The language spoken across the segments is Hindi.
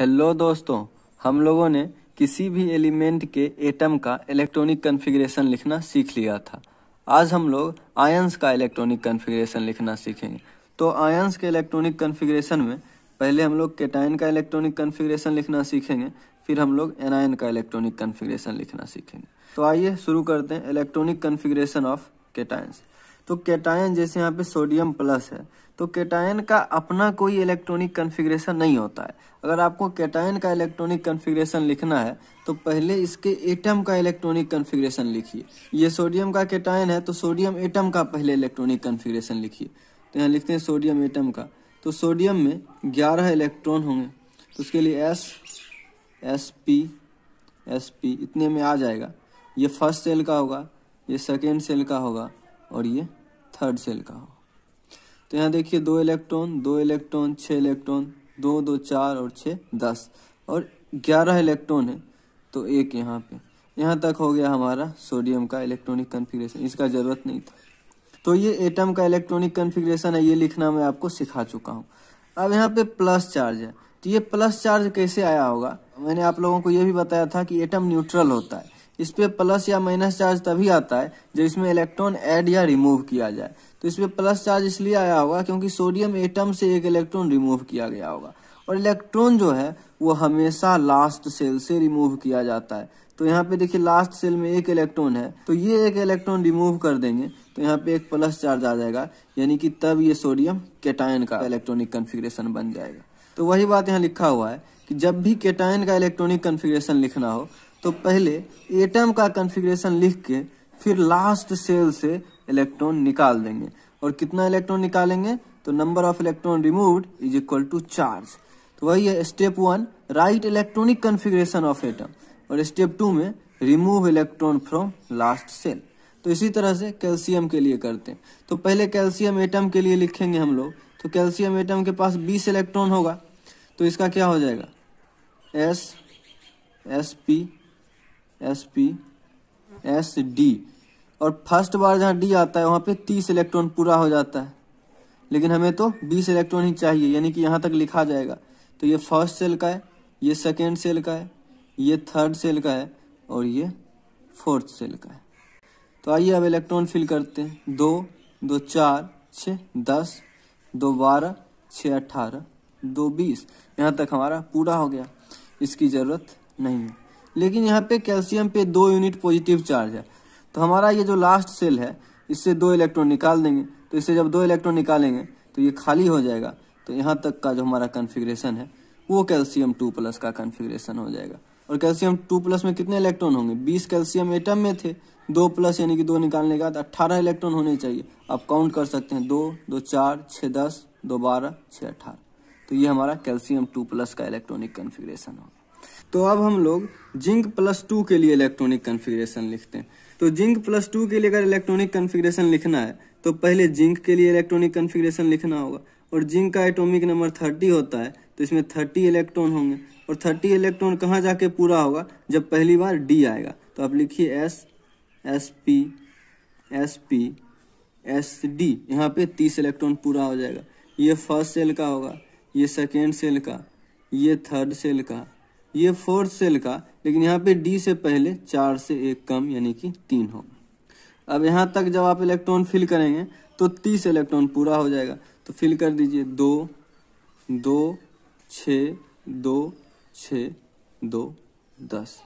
हेलो दोस्तों हम लोगों ने किसी भी एलिमेंट के एटम का इलेक्ट्रॉनिक कन्फिग्रेशन लिखना सीख लिया था आज हम लोग आयंस का इलेक्ट्रॉनिक कन्फिग्रेशन लिखना सीखेंगे तो आयंस के इलेक्ट्रॉनिक कन्फिग्रेशन में पहले हम लोग केटाइन का इलेक्ट्रॉनिक कन्फिग्रेशन लिखना सीखेंगे फिर हम लोग एनायन का इलेक्ट्रॉनिक कन्फिग्रेशन लिखना सीखेंगे तो आइए शुरू करते हैं इलेक्ट्रॉनिक कन्फिग्रेशन ऑफ केटाइंस तो कैटायन जैसे यहाँ पे सोडियम प्लस है तो कैटायन का अपना कोई इलेक्ट्रॉनिक कन्फिग्रेशन नहीं होता है अगर आपको कैटायन का इलेक्ट्रॉनिक कन्फिग्रेशन लिखना है तो पहले इसके एटम का इलेक्ट्रॉनिक कन्फिग्रेशन लिखिए ये सोडियम का कैटायन है तो सोडियम एटम का पहले इलेक्ट्रॉनिक कन्फिग्रेशन लिखिए तो यहाँ लिखते हैं सोडियम एटम का तो सोडियम में ग्यारह इलेक्ट्रॉन होंगे तो उसके लिए s s p s p इतने में आ जाएगा ये फर्स्ट सेल का होगा ये सेकेंड सेल का होगा और ये थर्ड सेल का हो तो यहाँ देखिए दो इलेक्ट्रॉन दो इलेक्ट्रॉन छः इलेक्ट्रॉन दो दो चार और छः दस और ग्यारह इलेक्ट्रॉन है तो एक यहाँ पे यहाँ तक हो गया हमारा सोडियम का इलेक्ट्रॉनिक कन्फिग्रेशन इसका ज़रूरत नहीं था तो ये एटम का इलेक्ट्रॉनिक कन्फिग्रेशन है ये लिखना मैं आपको सिखा चुका हूँ अब यहाँ पे प्लस चार्ज है तो ये प्लस चार्ज कैसे आया होगा मैंने आप लोगों को ये भी बताया था कि एटम न्यूट्रल होता है इस पे प्लस या माइनस चार्ज तभी आता है जब इसमें इलेक्ट्रॉन ऐड या रिमूव किया जाए तो इस प्लस चार्ज इसलिए आया होगा क्योंकि सोडियम एटम से एक इलेक्ट्रॉन रिमूव किया गया होगा और इलेक्ट्रॉन जो है वो हमेशा लास्ट सेल से रिमूव किया जाता है तो यहाँ पे देखिए लास्ट सेल में एक इलेक्ट्रॉन है तो ये एक इलेक्ट्रॉन रिमूव कर देंगे तो यहाँ पे एक प्लस चार्ज आ जाएगा यानी कि तब ये सोडियम केटायन का इलेक्ट्रॉनिक कन्फिग्रेशन बन जाएगा तो वही बात यहाँ लिखा हुआ है कि जब भी केटायन का इलेक्ट्रॉनिक कन्फिग्रेशन लिखना हो तो पहले एटम का कन्फिग्रेशन लिख के फिर लास्ट सेल से इलेक्ट्रॉन निकाल देंगे और कितना इलेक्ट्रॉन निकालेंगे तो number of electron removed is equal to charge तो वही है step one right electronic configuration of atom और स्टेप टू में remove electron from last shell तो इसी तरह से कैल्शियम के लिए करते हैं तो पहले कैल्शियम एटम के लिए लिखेंगे हम लोग तो कैल्शियम एटम के पास बीस इलेक्ट्रॉन होगा तो इसका क्या हो जाएगा s s p s p s d और फर्स्ट बार जहाँ डी आता है वहाँ पे तीस इलेक्ट्रॉन पूरा हो जाता है लेकिन हमें तो बीस इलेक्ट्रॉन ही चाहिए यानी कि यहाँ तक लिखा जाएगा तो ये फर्स्ट सेल का है ये सेकेंड सेल का है ये थर्ड सेल का है और ये फोर्थ सेल का है तो आइए अब इलेक्ट्रॉन फिल करते हैं दो दो चार छ दस दो बारह छः अट्ठारह दो बीस यहाँ तक हमारा पूरा हो गया इसकी ज़रूरत नहीं है लेकिन यहाँ पे कैल्शियम पे दो यूनिट पॉजिटिव चार्ज है तो हमारा ये जो लास्ट सेल है इससे दो इलेक्ट्रॉन निकाल देंगे तो इससे जब दो इलेक्ट्रॉन निकालेंगे तो ये खाली हो जाएगा तो यहाँ तक का जो हमारा कन्फिग्रेशन है वो कैल्शियम टू प्लस का कन्फिग्रेशन हो जाएगा और कैल्शियम टू प्लस में कितने इलेक्ट्रॉन होंगे बीस कैल्शियम एटम में थे दो प्लस यानी कि दो निकालने के बाद अट्ठारह इलेक्ट्रॉन होने चाहिए आप काउंट कर सकते हैं दो दो चार छः दस दो बारह छः अठारह तो ये हमारा कैल्शियम टू प्लस का इलेक्ट्रॉनिक कन्फिग्रेशन होगा तो अब हम लोग जिंक प्लस टू के लिए इलेक्ट्रॉनिक कन्फिग्रेशन लिखते हैं तो जिंक प्लस टू के लिए अगर इलेक्ट्रॉनिक कन्फिग्रेशन लिखना है तो पहले जिंक के लिए इलेक्ट्रॉनिक कन्फिग्रेशन लिखना होगा और जिंक का एटोमिक नंबर थर्टी होता है तो इसमें थर्टी इलेक्ट्रॉन होंगे और थर्टी इलेक्ट्रॉन कहाँ जाके पूरा होगा जब पहली बार डी आएगा तो आप लिखिए s s p s p s d यहाँ पे तीस इलेक्ट्रॉन पूरा हो जाएगा ये फर्स्ट सेल का होगा ये सेकेंड सेल का ये थर्ड सेल का ये फोर्थ सेल का लेकिन यहाँ पे डी से पहले चार से एक कम यानी कि तीन हो अब यहाँ तक जब आप इलेक्ट्रॉन फिल करेंगे तो तीस इलेक्ट्रॉन पूरा हो जाएगा तो फिल कर दीजिए दो दो छ दो छ दो दस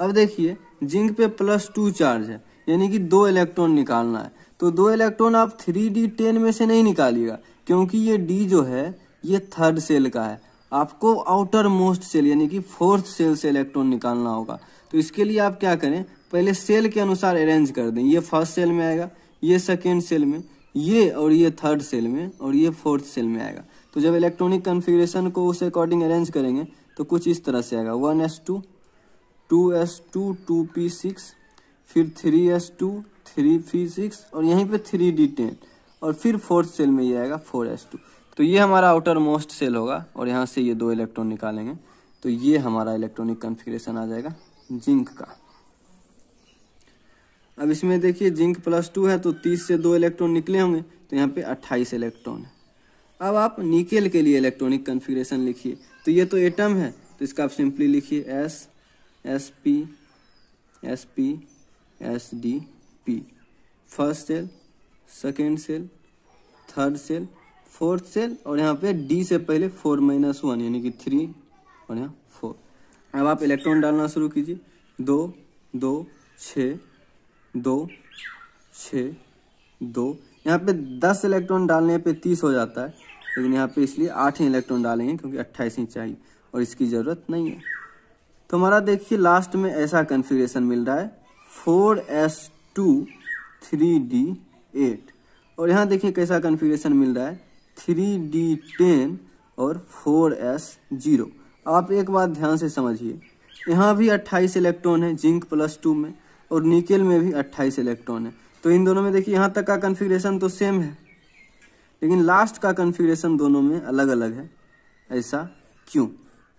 अब देखिए जिंक पे प्लस टू चार्ज है यानी कि दो इलेक्ट्रॉन निकालना है तो दो इलेक्ट्रॉन आप थ्री डी टेन में से नहीं निकालिएगा क्योंकि ये डी जो है ये थर्ड सेल का है आपको आउटर मोस्ट सेल यानी कि फोर्थ सेल से इलेक्ट्रॉन निकालना होगा तो इसके लिए आप क्या करें पहले सेल के अनुसार अरेंज कर दें ये फर्स्ट सेल में आएगा ये सेकेंड सेल में ये और ये थर्ड सेल में और ये फोर्थ सेल में आएगा तो जब इलेक्ट्रॉनिक कन्फिग्रेशन को उस अकॉर्डिंग अरेंज करेंगे तो कुछ इस तरह से आएगा one s two two s two two p six फिर three s two three p six और यहीं पे थ्री डी टेन और फिर फोर्थ सेल में ये आएगा फोर एस टू तो ये हमारा आउटर मोस्ट सेल होगा और यहाँ से ये दो इलेक्ट्रॉन निकालेंगे तो ये हमारा इलेक्ट्रॉनिक कन्फिग्रेशन आ जाएगा जिंक का अब इसमें देखिए जिंक प्लस टू है तो तीस से दो इलेक्ट्रॉन निकले होंगे तो यहाँ पे अट्ठाईस इलेक्ट्रॉन है अब आप निकेल के लिए इलेक्ट्रॉनिक कन्फिग्रेशन लिखिए तो ये तो एटम है तो इसका आप सिंपली लिखिए s s p s p s d p first shell second shell third shell fourth shell और यहाँ पे डी से पहले फोर माइनस वन यानी कि थ्री और यहाँ फोर अब आप इलेक्ट्रॉन डालना शुरू कीजिए दो दो छ दो छ दो यहाँ पे दस इलेक्ट्रॉन डालने पे तीस हो जाता है लेकिन यहाँ पे इसलिए आठ ही इलेक्ट्रॉन डालेंगे क्योंकि अट्ठाईस ही चाहिए और इसकी ज़रूरत नहीं है तो हमारा देखिए लास्ट में ऐसा कन्फिग्रेशन मिल रहा है four s two three d eight और यहाँ देखिए कैसा कन्फिग्रेशन मिल रहा है थ्री डी टेन और फोर एस जीरो आप एक बात ध्यान से समझिए यहाँ भी 28 इलेक्ट्रॉन है जिंक प्लस टू में और निकेल में भी 28 इलेक्ट्रॉन है तो इन दोनों में देखिए यहाँ तक का कन्फिग्रेशन तो सेम है लेकिन लास्ट का कन्फिग्रेशन दोनों में अलग अलग है ऐसा क्यों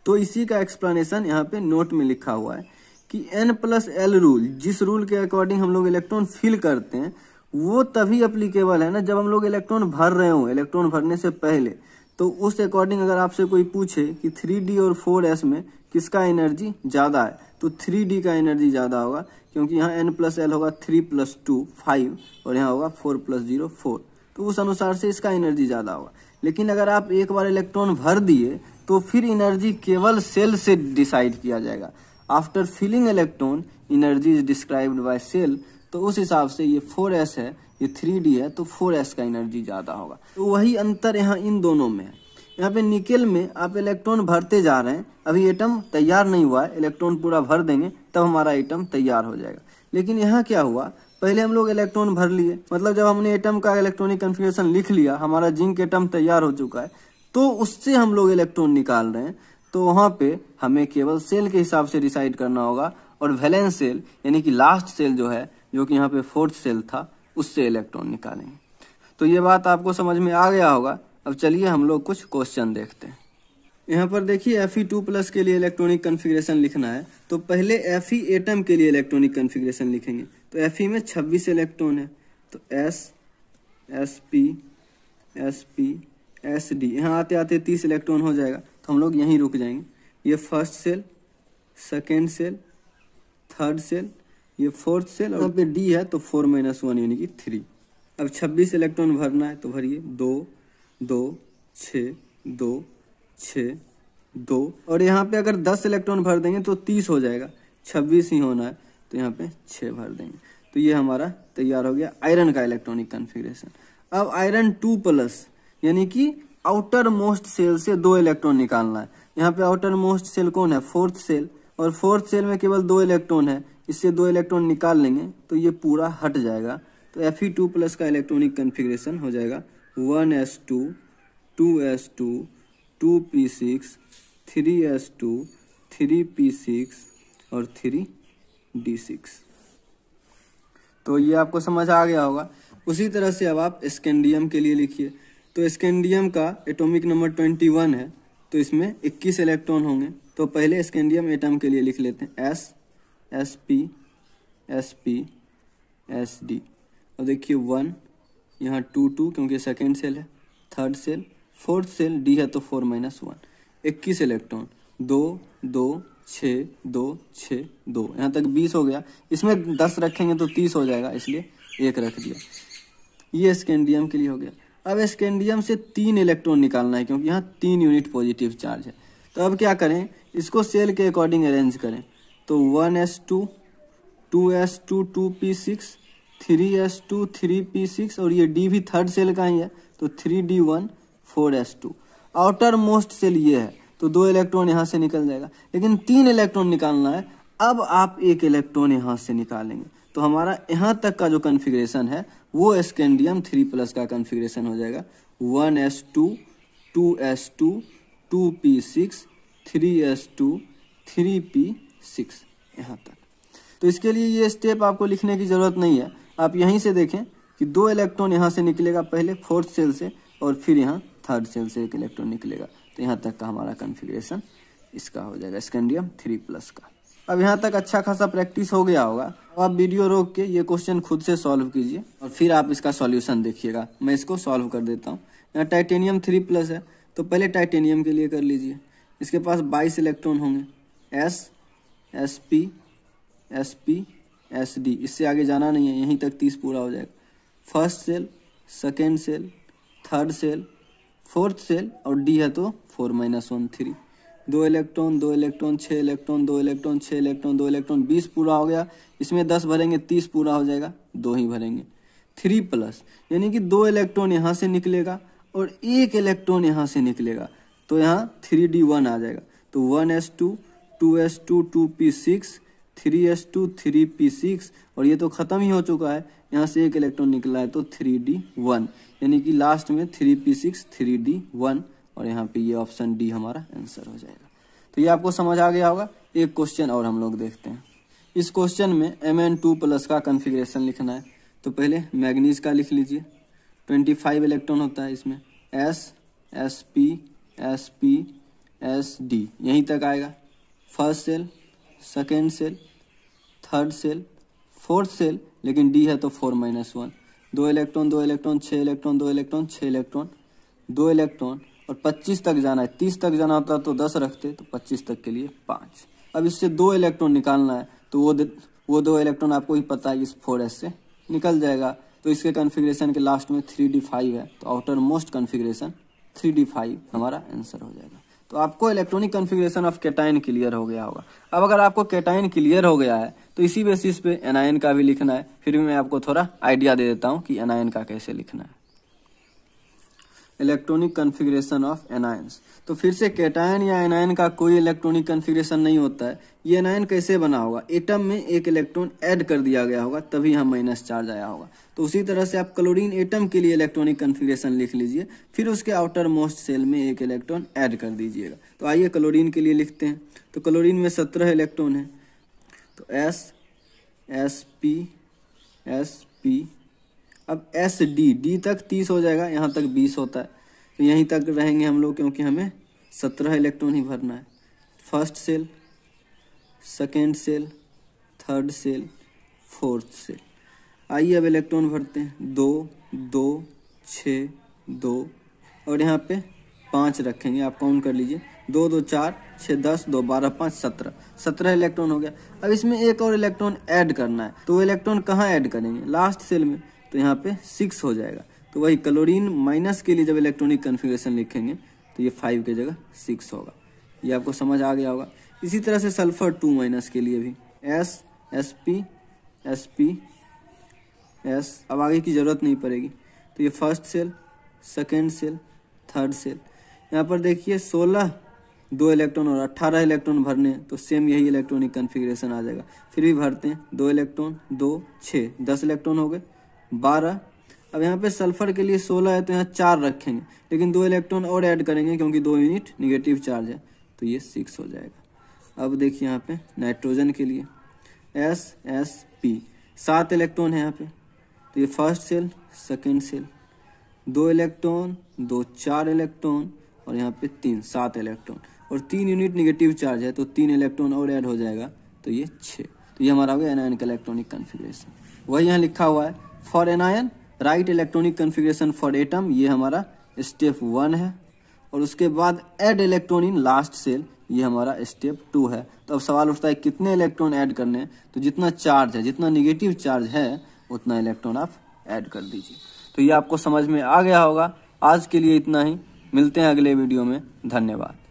तो इसी का एक्सप्लेनेशन यहाँ पे नोट में लिखा हुआ है कि एन प्लस एल रूल जिस रूल के अकॉर्डिंग हम लोग इलेक्ट्रॉन फिल करते हैं वो तभी अप्लीकेबल है ना जब हम लोग इलेक्ट्रॉन भर रहे हो इलेक्ट्रॉन भरने से पहले तो उस अकॉर्डिंग अगर आपसे कोई पूछे कि थ्री डी और फोर एस में किसका एनर्जी ज़्यादा है तो थ्री डी का एनर्जी ज़्यादा होगा क्योंकि यहाँ एन प्लस एल होगा थ्री प्लस टू फाइव और यहाँ होगा फोर प्लस जीरो फोर तो उस अनुसार से इसका एनर्जी ज़्यादा होगा लेकिन अगर आप एक बार इलेक्ट्रॉन भर दिए तो फिर एनर्जी केवल सेल से डिसाइड किया जाएगा after filling electron energy is described by shell तो उस हिसाब से ये फोर एस है ये थ्री डी है तो फोर एस का एनर्जी ज़्यादा होगा तो वही अंतर यहाँ इन दोनों में है यहाँ पे निकेल में आप इलेक्ट्रॉन भरते जा रहे हैं अभी एटम तैयार नहीं हुआ है इलेक्ट्रॉन पूरा भर देंगे तब हमारा एटम तैयार हो जाएगा लेकिन यहाँ क्या हुआ पहले हम लोग इलेक्ट्रॉन भर लिए मतलब जब हमने एटम का इलेक्ट्रॉनिक कन्फिग्रेशन लिख लिया हमारा जिंक एटम तैयार हो चुका है तो उससे हम लोग इलेक्ट्रॉन निकाल रहे हैं तो वहाँ पे हमें केवल सेल के हिसाब से डिसाइड करना होगा और वैलेंस सेल यानी कि लास्ट सेल जो है जो कि यहाँ पे फोर्थ सेल था उससे इलेक्ट्रॉन निकालेंगे तो ये बात आपको समझ में आ गया होगा अब चलिए हम लोग कुछ क्वेश्चन देखते हैं यहाँ पर देखिए एफ ई टू प्लस के लिए इलेक्ट्रॉनिक कन्फिग्रेशन लिखना है तो पहले एफ ई एटम के लिए इलेक्ट्रॉनिक कन्फिग्रेशन लिखेंगे तो एफ ई में छब्बीस इलेक्ट्रॉन है तो s s p s p s d यहाँ आते आते तीस इलेक्ट्रॉन हो जाएगा तो हम लोग यहीं रुक जाएंगे ये first shell second shell third shell ये फोर्थ सेल और पे डी है तो फोर माइनस वन यानी कि थ्री अब छब्बीस इलेक्ट्रॉन भरना है तो भरिए दो दो छ दो छ दो और यहाँ पे अगर दस इलेक्ट्रॉन भर देंगे तो तीस हो जाएगा छब्बीस ही होना है तो यहाँ पे छ भर देंगे तो ये हमारा तैयार हो गया आयरन का इलेक्ट्रॉनिक कन्फिग्रेशन अब आयरन टू प्लस यानी कि आउटर मोस्ट सेल से दो इलेक्ट्रॉन निकालना है यहाँ पे आउटर मोस्ट सेल कौन है फोर्थ सेल और फोर्थ सेल में केवल दो इलेक्ट्रॉन है इससे दो इलेक्ट्रॉन निकाल लेंगे तो ये पूरा हट जाएगा तो एफ ई टू प्लस का इलेक्ट्रॉनिक कन्फिग्रेशन हो जाएगा one s two two s two two p six three s two three p six और थ्री डी सिक्स तो ये आपको समझ आ गया होगा उसी तरह से अब आप स्कैंडियम के लिए लिखिए तो स्कैंडियम का एटॉमिक नंबर ट्वेंटी वन है तो इसमें इक्कीस इलेक्ट्रॉन होंगे तो पहले स्कैंडियम एटम के लिए लिख लेते हैं s s p s p s d और देखिए वन यहाँ टू टू क्योंकि सेकेंड सेल है third shell fourth shell d है तो फोर माइनस वन इक्कीस इलेक्ट्रॉन दो दो छ दो छः दो यहाँ तक बीस हो गया इसमें दस रखेंगे तो तीस हो जाएगा इसलिए एक रख दिया ये स्कैंडियम के लिए हो गया अब स्कैंडियम से तीन इलेक्ट्रॉन निकालना है क्योंकि यहाँ तीन यूनिट पॉजिटिव चार्ज है तो अब क्या करें इसको सेल के अकॉर्डिंग अरेंज करें तो one s two two s two two p six three s two three p six और ये डी भी थर्ड सेल का ही है तो three d one four s two outer most shell ये है तो दो इलेक्ट्रॉन यहाँ से निकल जाएगा लेकिन तीन इलेक्ट्रॉन निकालना है अब आप एक इलेक्ट्रॉन यहाँ से निकालेंगे तो हमारा यहाँ तक का जो कन्फिग्रेशन है वो स्कैंडियम थ्री प्लस का कन्फिग्रेशन हो जाएगा one s two two s two two p six three s two three p six यहाँ तक तो इसके लिए ये स्टेप आपको लिखने की ज़रूरत नहीं है आप यहीं से देखें कि दो इलेक्ट्रॉन यहाँ से निकलेगा पहले फोर्थ सेल से और फिर यहाँ थर्ड सेल से एक इलेक्ट्रॉन निकलेगा तो यहाँ तक का हमारा कन्फिग्रेशन इसका हो जाएगा स्कैंडियम थ्री प्लस का अब यहाँ तक अच्छा खासा प्रैक्टिस हो गया होगा अब आप वीडियो रोक के ये क्वेश्चन खुद से सॉल्व कीजिए और फिर आप इसका सॉल्यूशन देखिएगा मैं इसको सॉल्व कर देता हूँ यहाँ टाइटेनियम थ्री प्लस है तो पहले टाइटेनियम के लिए कर लीजिए इसके पास बाईस इलेक्ट्रॉन होंगे s s p s p s d इससे आगे जाना नहीं है यहीं तक तीस पूरा हो जाएगा first shell second shell third shell fourth shell और डी है तो फोर माइनस वन थ्री दो इलेक्ट्रॉन दो इलेक्ट्रॉन छः इलेक्ट्रॉन दो इलेक्ट्रॉन छः इलेक्ट्रॉन दो इलेक्ट्रॉन बीस पूरा हो गया इसमें दस भरेंगे तीस पूरा हो जाएगा दो ही भरेंगे थ्री प्लस यानी कि दो इलेक्ट्रॉन यहाँ से निकलेगा और एक इलेक्ट्रॉन यहाँ से निकलेगा तो यहाँ थ्री डी वन आ जाएगा तो one s two two s two two p six three s two three p six और ये तो ख़त्म ही हो चुका है यहाँ से एक इलेक्ट्रॉन निकला है तो थ्री डी वन यानी कि लास्ट में three p six three d one और यहाँ पे ये ऑप्शन डी हमारा आंसर हो जाएगा तो ये आपको समझ आ गया होगा एक क्वेश्चन और हम लोग देखते हैं इस क्वेश्चन में एम एन टू प्लस का कन्फिग्रेशन लिखना है तो पहले मैग्नीज का लिख लीजिए ट्वेंटी फाइव इलेक्ट्रॉन होता है इसमें s s p s p s d यहीं तक आएगा first shell second shell third shell fourth shell लेकिन डी है तो फोर माइनस वन दो इलेक्ट्रॉन दो इलेक्ट्रॉन छः इलेक्ट्रॉन दो इलेक्ट्रॉन छः इलेक्ट्रॉन दो इलेक्ट्रॉन और पच्चीस तक जाना है तीस तक जाना होता तो दस रखते तो पच्चीस तक के लिए पाँच अब इससे दो इलेक्ट्रॉन निकालना है तो वो वो दो इलेक्ट्रॉन आपको ही पता है इस फोर से निकल जाएगा तो इसके कन्फिग्रेशन के लास्ट में थ्री डी फाइव है तो outer most configuration three d five हमारा आंसर हो जाएगा तो आपको electronic configuration of cation clear हो गया होगा अब अगर आपको कैटाइन क्लियर हो गया है तो इसी बेसिस पे एनायन का भी लिखना है फिर भी मैं आपको थोड़ा आइडिया दे देता हूँ कि एनायन का कैसे लिखना है इलेक्ट्रॉनिक कन्फिग्रेशन ऑफ एनायंस तो फिर से कैटायन या एनायन का कोई इलेक्ट्रॉनिक कन्फिग्रेशन नहीं होता है ये एनायन कैसे बना होगा एटम में एक इलेक्ट्रॉन ऐड कर दिया गया होगा तभी यहाँ माइनस चार्ज आया होगा तो उसी तरह से आप क्लोरीन एटम के लिए इलेक्ट्रॉनिक कन्फिग्रेशन लिख लीजिए फिर उसके आउटर मोस्ट सेल में एक इलेक्ट्रॉन ऐड कर दीजिएगा तो आइए क्लोरीन के लिए लिखते हैं तो क्लोरीन में सत्रह इलेक्ट्रॉन है तो s s p s p अब एस डी डी तक तीस हो जाएगा यहाँ तक बीस होता है तो यहीं तक रहेंगे हम लोग क्योंकि हमें सत्रह इलेक्ट्रॉन ही भरना है first shell second shell third shell fourth shell आइए अब इलेक्ट्रॉन भरते हैं दो दो छ दो और यहाँ पे पाँच रखेंगे आप काउंट कर लीजिए दो दो चार छः दस दो बारह पाँच सत्रह सत्रह इलेक्ट्रॉन हो गया अब इसमें एक और इलेक्ट्रॉन ऐड करना है तो वो इलेक्ट्रॉन कहाँ ऐड करेंगे लास्ट सेल में तो यहाँ पे सिक्स हो जाएगा तो वही क्लोरीन माइनस के लिए जब इलेक्ट्रॉनिक कन्फिग्रेशन लिखेंगे तो ये फाइव के जगह सिक्स होगा ये आपको समझ आ गया होगा इसी तरह से सल्फर टू माइनस के लिए भी s s p s p s अब आगे की ज़रूरत नहीं पड़ेगी तो ये first shell second shell third shell यहाँ पर देखिए सोलह दो इलेक्ट्रॉन और अट्ठारह इलेक्ट्रॉन भरने तो सेम यही इलेक्ट्रॉनिक कन्फिग्रेशन आ जाएगा फिर भी भरते हैं दो इलेक्ट्रॉन दो छः दस इलेक्ट्रॉन हो गए बारह अब यहाँ पे सल्फर के लिए सोलह है तो यहाँ चार रखेंगे लेकिन दो इलेक्ट्रॉन और ऐड करेंगे क्योंकि दो यूनिट निगेटिव चार्ज है तो ये सिक्स हो जाएगा अब देखिए यहाँ पे नाइट्रोजन के लिए एस एस पी सात इलेक्ट्रॉन है यहाँ पे तो ये फर्स्ट सेल सेकेंड सेल दो इलेक्ट्रॉन दो चार इलेक्ट्रॉन और यहाँ पे तीन सात इलेक्ट्रॉन और तीन यूनिट निगेटिव चार्ज है तो तीन इलेक्ट्रॉन और ऐड हो जाएगा तो ये छः तो ये हमारा हो गया एनायन का इलेक्ट्रॉनिक कन्फिग्रेशन वही यहाँ लिखा हुआ है for anion write electronic configuration for atom ये हमारा स्टेप वन है और उसके बाद add electron in last shell ये हमारा स्टेप टू है तो अब सवाल उठता है कितने इलेक्ट्रॉन ऐड करने तो जितना चार्ज है जितना निगेटिव चार्ज है उतना इलेक्ट्रॉन आप ऐड कर दीजिए तो ये आपको समझ में आ गया होगा आज के लिए इतना ही मिलते हैं अगले वीडियो में धन्यवाद